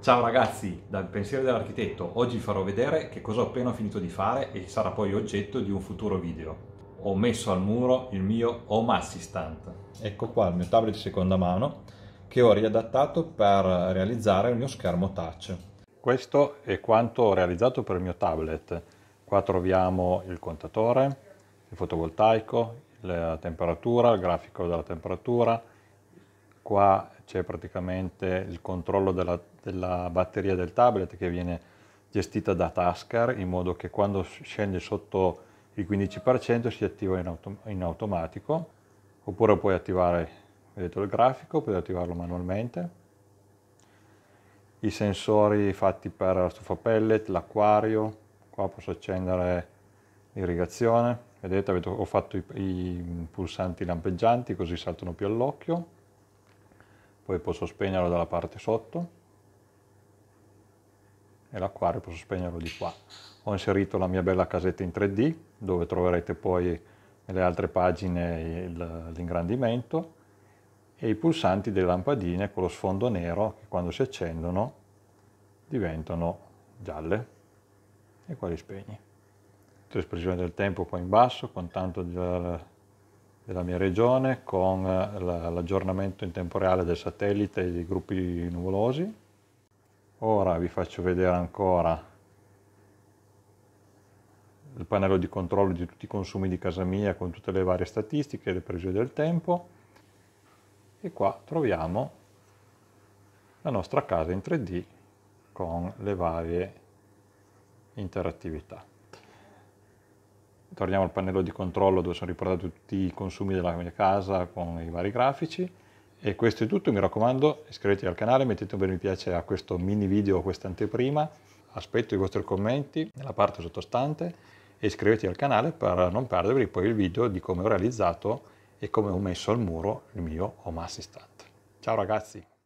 Ciao ragazzi, dal pensiero dell'architetto, oggi farò vedere che cosa ho appena finito di fare e sarà poi oggetto di un futuro video. Ho messo al muro il mio Home Assistant. Ecco qua il mio tablet di seconda mano che ho riadattato per realizzare il mio schermo touch. Questo è quanto ho realizzato per il mio tablet. Qua troviamo il contatore, il fotovoltaico, la temperatura, il grafico della temperatura, qua c'è praticamente il controllo della, della, batteria del tablet che viene gestita da Tascar in modo che quando scende sotto il 15% si attiva in, auto, in automatico oppure puoi attivare vedete il grafico, puoi attivarlo manualmente i sensori fatti per la stufa pellet, l'acquario qua posso accendere l'irrigazione vedete ho fatto i, i pulsanti lampeggianti così saltano più all'occhio poi posso spegnerlo dalla parte sotto e l'acquario posso spegnerlo di qua. Ho inserito la mia bella casetta in 3D dove troverete poi nelle altre pagine l'ingrandimento e i pulsanti delle lampadine con lo sfondo nero che quando si accendono diventano gialle e qua li spegni. L'espressione del tempo qua in basso con tanto della mia regione con eh, l'aggiornamento in tempo reale del satellite e dei gruppi nuvolosi. Ora vi faccio vedere ancora il pannello di controllo di tutti i consumi di casa mia con tutte le varie statistiche, le previsioni del tempo e qua troviamo la nostra casa in 3D con le varie interattività torniamo al pannello di controllo dove sono riportati tutti i consumi della mia casa con i vari grafici e questo è tutto, mi raccomando iscrivetevi al canale, mettete un bel mi piace a questo mini video, a questa anteprima, aspetto i vostri commenti nella parte sottostante e iscrivetevi al canale per non perdervi poi il video di come ho realizzato e come ho messo al muro il mio home assistant. Ciao ragazzi!